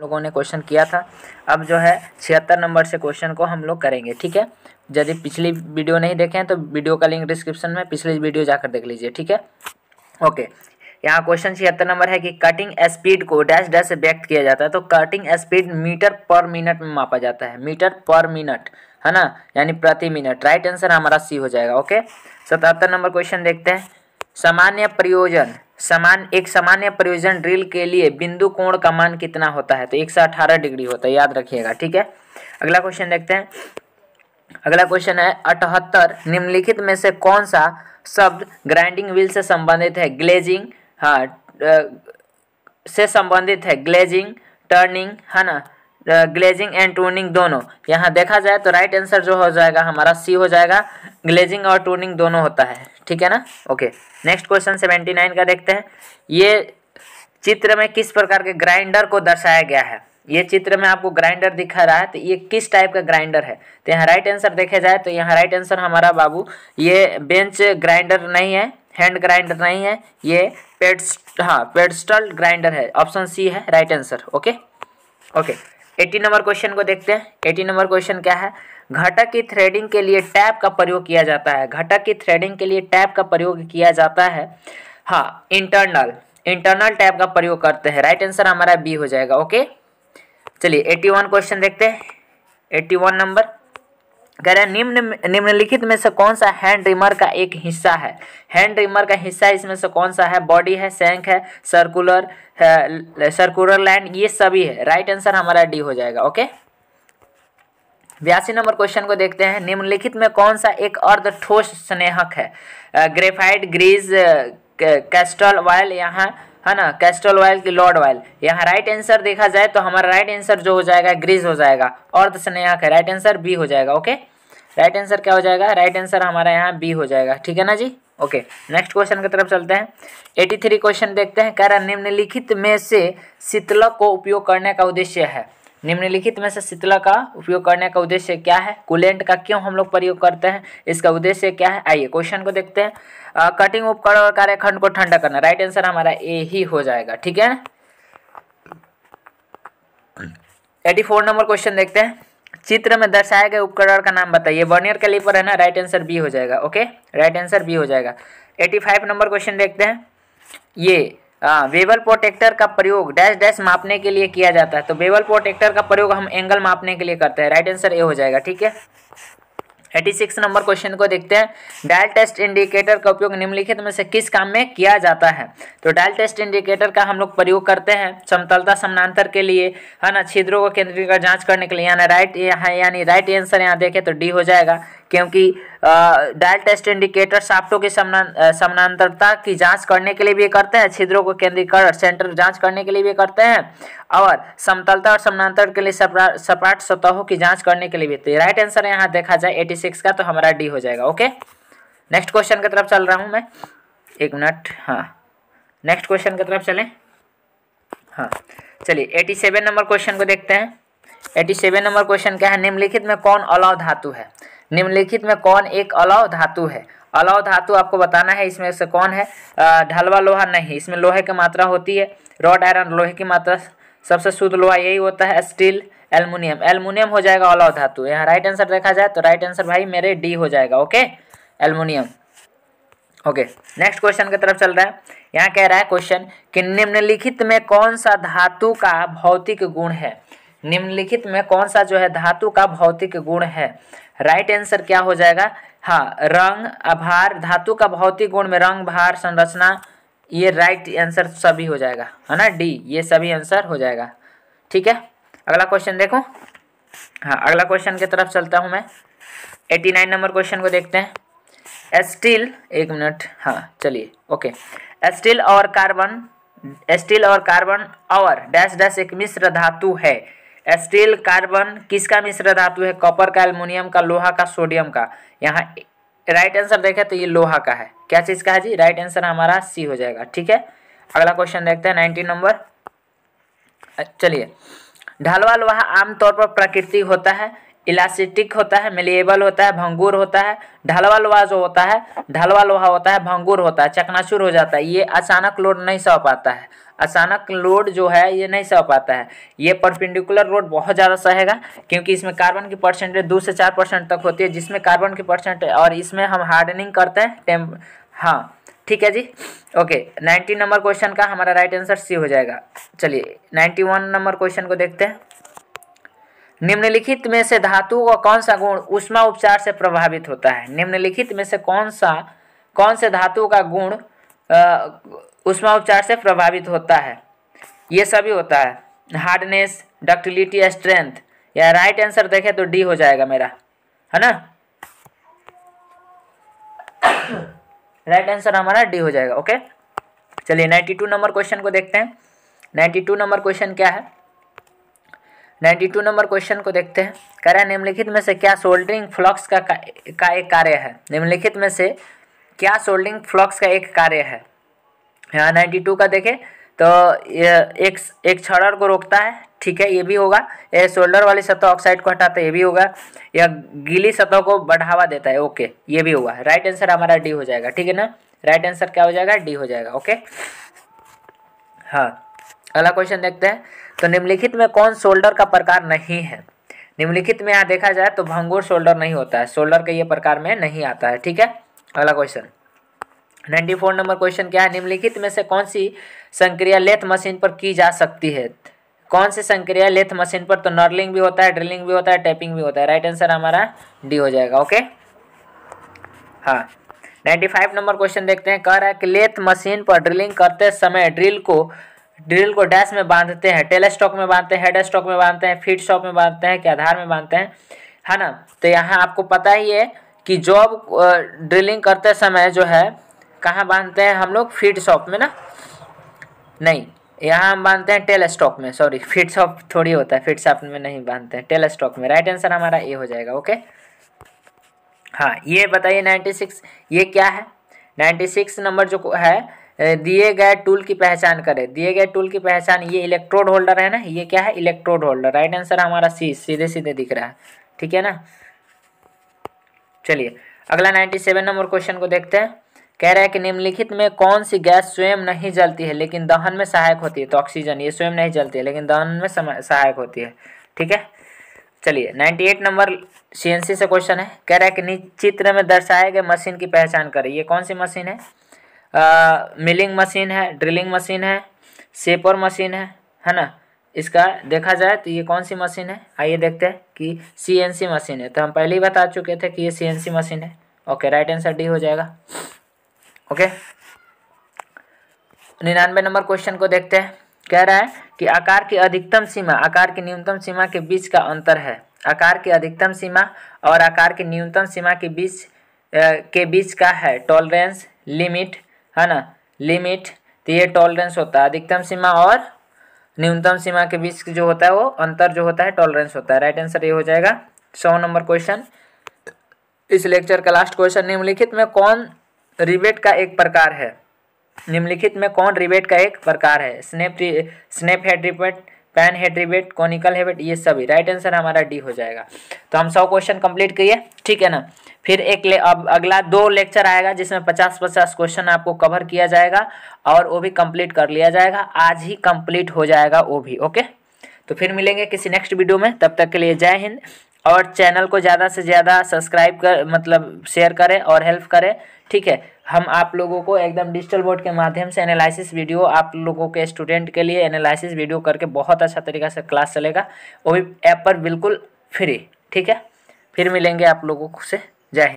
लोगों ने क्वेश्चन किया था अब जो है छिहत्तर नंबर से क्वेश्चन को हम लोग करेंगे ठीक है यदि पिछली वीडियो नहीं देखे हैं तो वीडियो का लिंक डिस्क्रिप्शन में पिछली वीडियो जाकर देख लीजिए ठीक है ओके यहाँ क्वेश्चन छिहत्तर नंबर है कि कटिंग स्पीड को डैश डैश से व्यक्त किया जाता है तो cutting speed metre per minute में मापा जाता है मीटर पर मिनट है ना यानी प्रति मिनट राइट आंसर हमारा सी हो जाएगा ओके सतहत्तर नंबर क्वेश्चन देखते हैं सामान्य प्रयोजन समान एक सामान्य प्रयोजन ड्रिल के लिए बिंदु कोण का मान कितना होता है तो एक अठारह डिग्री होता है याद रखिएगा ठीक है अगला क्वेश्चन देखते हैं अगला क्वेश्चन है अठहत्तर निम्नलिखित में से कौन सा शब्द ग्राइंडिंग व्हील से संबंधित है ग्लेजिंग हाँ से संबंधित है ग्लेजिंग टर्निंग है ना ग्लेजिंग एंड टर्निंग दोनों यहाँ देखा जाए तो राइट आंसर जो हो जाएगा हमारा सी हो जाएगा ग्लेजिंग और टूनिंग दोनों होता है ठीक है ना okay next question seventy nine का देखते हैं ये चित्र में किस प्रकार के ग्राइंडर को दर्शाया गया है ये चित्र में आपको ग्राइंडर दिखा रहा है तो ये किस टाइप का ग्राइंडर है तो यहाँ राइट आंसर देखा जाए तो यहाँ राइट आंसर हमारा बाबू ये बेंच ग्राइंडर नहीं है हैंड ग्राइंडर नहीं है ये पेड्स हाँ पेडस्टल ग्राइंडर है ऑप्शन सी है right answer okay okay eighty number question को देखते हैं एटी नंबर क्वेश्चन क्या है घटक की थ्रेडिंग के लिए टैप का प्रयोग किया जाता है घटक की थ्रेडिंग के लिए टैप का प्रयोग किया जाता है हाँ इंटरनल इंटरनल टैप का प्रयोग करते हैं राइट आंसर हमारा बी हो जाएगा ओके चलिए एट्टी वन क्वेश्चन देखते हैं एट्टी वन नंबर कह रहे हैं निम्न निम्नलिखित में से कौन सा हैंड रिमर का एक हिस्सा है हैंड रिमर का हिस्सा इसमें से कौन सा है बॉडी है सैंक है सर्कुलर है, सर्कुलर लैंड ये सभी है राइट आंसर हमारा डी हो जाएगा ओके बयासी नंबर क्वेश्चन को देखते हैं निम्नलिखित में कौन सा एक अर्ध ठोस स्नेहक है ग्रेफाइट ग्रीज कैस्ट्रॉल ऑयल यहाँ है ना कैस्ट्रॉल ऑयल की लॉर्ड ऑयल यहाँ राइट आंसर देखा जाए तो हमारा राइट आंसर जो हो जाएगा ग्रीज हो जाएगा अर्ध स्नेहक है राइट आंसर बी हो जाएगा ओके राइट आंसर क्या हो जाएगा राइट आंसर हमारा यहाँ बी हो जाएगा ठीक है ना जी ओके नेक्स्ट क्वेश्चन की तरफ चलते हैं एटी थ्री क्वेश्चन देखते हैं कह रहा निम्नलिखित में से शीतलक को उपयोग करने का उद्देश्य है निम्नलिखित में से शीतला का उपयोग करने का उद्देश्य क्या है कूलेंट का क्यों हम लोग प्रयोग करते हैं इसका उद्देश्य क्या है आइए क्वेश्चन को देखते हैं कटिंग उपकरण और कार्यखंड को ठंडा करना राइट आंसर हमारा ए ही हो जाएगा ठीक है एटी फोर नंबर क्वेश्चन देखते हैं चित्र में दर्शाए गए उपकरण का नाम बताइए वर्नियर कैलिपर है ना राइट आंसर बी हो जाएगा ओके राइट आंसर बी हो जाएगा एटी फाइव नंबर क्वेश्चन देखते हैं ये हाँ वेबल प्रोटेक्टर का प्रयोग डैश डैश मापने के लिए किया जाता है तो वेवल प्रोटेक्टर का प्रयोग हम एंगल मापने के लिए करते हैं राइट आंसर ए हो जाएगा ठीक है एटी सिक्स नंबर क्वेश्चन को देखते हैं डायल टेस्ट इंडिकेटर का उपयोग निम्नलिखित में से किस काम में किया जाता है तो डायल टेस्ट इंडिकेटर का हम लोग प्रयोग करते हैं समतलता समानांतर के लिए है ना छिद्रों को केंद्रीय कर जांच करने के लिए यानी राइट यहाँ यानी राइट आंसर यहाँ देखें तो डी हो जाएगा क्योंकि डायल टेस्ट इंडिकेटर साफ्टों की समानांतरता की जांच करने के लिए भी करते हैं छिद्रों को केंद्रीकरण सेंटर जांच करने के लिए भी करते हैं और समतलता और समानांतर के लिए सपाट सतहों की जांच करने के लिए भी तो राइट आंसर यहाँ देखा जाए एटी सिक्स का तो हमारा डी हो जाएगा ओके नेक्स्ट क्वेश्चन की तरफ चल रहा हूँ मैं एक मिनट हाँ नेक्स्ट क्वेश्चन की तरफ चलें हाँ चलिए एटी सेवन नंबर क्वेश्चन को देखते हैं एटी सेवन नंबर क्वेश्चन क्या है निम्नलिखित में कौन अलाव धातु है निम्नलिखित में कौन एक अलाव धातु है अलाव धातु आपको बताना है इसमें से कौन है ढलवा लोहा नहीं इसमें लोहे की मात्रा होती है रॉड आयरन लोहे की मात्रा सबसे शुद्ध लोहा यही होता है स्टील एलमिनियम एल्मोनियम हो जाएगा अलाव धातु यहाँ राइट आंसर देखा जाए तो राइट आंसर भाई मेरे डी हो जाएगा okay aluminium okay next question की तरफ चल रहा है यहाँ कह रहा है क्वेश्चन कि निम्नलिखित में कौन सा धातु का भौतिक गुण है निम्नलिखित में कौन सा जो है धातु का भौतिक गुण है राइट आंसर क्या हो जाएगा हाँ रंग आभार धातु का भौतिक गुण में रंग भार संरचना ये राइट आंसर सभी हो जाएगा है ना डी ये सभी आंसर हो जाएगा ठीक है अगला क्वेश्चन देखो हाँ अगला क्वेश्चन की तरफ चलता हूँ मैं एटी नाइन नंबर क्वेश्चन को देखते हैं स्टील एक मिनट हाँ चलिए ओके स्टील और कार्बन स्टील और कार्बन और डैश डैश एक मिश्र धातु है स्टील कार्बन किसका मिश्र धातु है कॉपर का एल्युमिनियम का लोहा का सोडियम का यहाँ राइट आंसर देखें तो ये लोहा का है क्या चीज़ का है जी राइट आंसर हमारा सी हो जाएगा ठीक है अगला क्वेश्चन देखते हैं नाइनटीन नंबर चलिए ढालवा लोहा आमतौर पर प्राकृतिक होता है इलास्टिक होता है मिलिएबल होता है भंगूर होता है ढलवा लोहा जो होता है ढलवा लोहा होता है भंगूर होता है चकनाचूर हो जाता है ये अचानक लोड नहीं सह पाता है अचानक लोड जो है ये नहीं सह पाता है ये परपेंडिकुलर लोड बहुत ज़्यादा सहेगा क्योंकि इसमें कार्बन की परसेंटेज दो से चार परसेंट तक होती है जिसमें कार्बन की परसेंट और इसमें हम हार्डनिंग करते हैं टेम हाँ ठीक है जी ओके नाइन्टी नंबर क्वेश्चन का हमारा राइट आंसर सी हो जाएगा चलिए नाइन्टी वन नंबर क्वेश्चन को देखते हैं निम्नलिखित में से धातु का कौन सा गुण उष्मा उपचार से प्रभावित होता है निम्नलिखित में से कौन सा कौन से धातु का गुण उष्मा उपचार से प्रभावित होता है ये सभी होता है हार्डनेस डक्टिलिटी या स्ट्रेंथ या राइट आंसर देखें तो डी हो जाएगा मेरा है ना राइट आंसर हमारा डी हो जाएगा ओके चलिए नाइन्टी टू नंबर क्वेश्चन को देखते हैं नाइन्टी टू नंबर क्वेश्चन क्या है नाइन्टी टू नंबर क्वेश्चन को देखते हैं कह रहे हैं निम्नलिखित में से क्या सोल्डरिंग फ्लॉक्स का, का एक कार्य है निम्नलिखित में से क्या सोल्डरिंग फ्लॉक्स का एक कार्य है यहाँ नाइन्टी टू का देखें तो ये एक एक छड़र को रोकता है ठीक है ये भी होगा ये शोल्डर वाली सतह ऑक्साइड को हटाता है ये भी होगा या गीली सतह को बढ़ावा देता है ओके ये भी होगा राइट आंसर हमारा डी हो जाएगा ठीक है ना राइट आंसर क्या हो जाएगा डी हो जाएगा ओके हाँ अगला क्वेश्चन देखते हैं तो निम्नलिखित में कौन शोल्डर का प्रकार नहीं है निम्नलिखित में यहाँ देखा जाए तो भंगुर शोल्डर नहीं होता है शोल्डर के ये प्रकार में नहीं आता है ठीक है अगला question ninety four number question क्या है निम्नलिखित में से कौन सी संक्रिया लेथ मशीन पर की जा सकती है कौन सी संक्रिया लेथ मशीन पर तो नर्लिंग भी होता है ड्रिलिंग भी होता है टैपिंग भी होता है राइट आंसर हमारा डी हो जाएगा ओके हाँ नाइन्टी फाइव नंबर क्वेश्चन देखते हैं कह रहा है कि लेथ मशीन पर ड्रिलिंग करते समय ड्रिल को ड्रिल को डैश में बांधते हैं टेल स्टॉक में बांधते हैं हेड स्टॉक में बांधते हैं फीट स्टॉक में बांधते हैं कि आधार में बांधते हैं है ना तो यहाँ आपको पता ही है कि जॉब ड्रिलिंग करते समय जो है कहाँ बांधते हैं हम लोग फीट शॉप में ना नहीं यहाँ हम बांधते हैं टेल स्टॉक में सॉरी फीट शॉप थोड़ी होता है फीट शॉप में नहीं बांधते हैं टेल स्टॉक में राइट आंसर हमारा ए हो जाएगा ओके हाँ ये बताइए नाइन्टी सिक्स ये क्या है नाइन्टी सिक्स नंबर जो है दिए गए टूल की पहचान करें दिए गए टूल की पहचान ये इलेक्ट्रोड होल्डर है ना ये क्या है इलेक्ट्रोड होल्डर राइट आंसर हमारा सी सीधे सीधे दिख रहा है ठीक है ना चलिए अगला नाइन्टी सेवन नंबर क्वेश्चन को देखते हैं कह रहा है कि निम्नलिखित में कौन सी गैस स्वयं नहीं जलती है लेकिन दहन में सहायक होती है तो ऑक्सीजन ये स्वयं नहीं जलती है लेकिन दहन में सहायक होती है ठीक है चलिए नाइन्टी एट नंबर सी से क्वेश्चन है कह रहा है कि चित्र में दर्शाए गए मशीन की पहचान करें ये कौन सी मशीन है मिलिंग मशीन है ड्रिलिंग मशीन है सेपर मशीन है है ना इसका देखा जाए तो ये कौन सी मशीन है आइए देखते हैं कि सीएनसी मशीन है तो हम पहले ही बता चुके थे कि ये सीएनसी मशीन है ओके राइट आंसर डी हो जाएगा ओके निन्यानवे नंबर क्वेश्चन को देखते हैं कह रहा है कि आकार की अधिकतम सीमा आकार की न्यूनतम सीमा के बीच का अंतर है आकार की अधिकतम सीमा और आकार की न्यूनतम सीमा के बीच के बीच का है टॉलरेंस लिमिट है ना लिमिट तो ये टॉलरेंस होता है अधिकतम सीमा और न्यूनतम सीमा के बीच जो होता है वो अंतर जो होता है टॉलरेंस होता है राइट आंसर ये हो जाएगा सौ नंबर क्वेश्चन इस लेक्चर का लास्ट क्वेश्चन निम्नलिखित में कौन रिबेट का एक प्रकार है निम्नलिखित में कौन रिबेट का एक प्रकार है snap snap head rivet pan head rivet conical हेबेट ये सभी राइट आंसर हमारा डी हो जाएगा तो हम सौ क्वेश्चन कंप्लीट किए ठीक है ना फिर एक ले अब अगला दो लेक्चर आएगा जिसमें पचास पचास क्वेश्चन आपको कवर किया जाएगा और वो भी कंप्लीट कर लिया जाएगा आज ही कंप्लीट हो जाएगा वो भी ओके तो फिर मिलेंगे किसी नेक्स्ट वीडियो में तब तक के लिए जय हिंद और चैनल को ज़्यादा से ज़्यादा सब्सक्राइब कर मतलब शेयर करें और हेल्प करें ठीक है हम आप लोगों को एकदम डिजिटल बोर्ड के माध्यम से एनालिसिस वीडियो आप लोगों के स्टूडेंट के लिए एनालिसिस वीडियो करके बहुत अच्छा तरीका से क्लास चलेगा वो भी ऐप पर बिल्कुल फ्री ठीक है फिर मिलेंगे आप लोगों से जय हिंद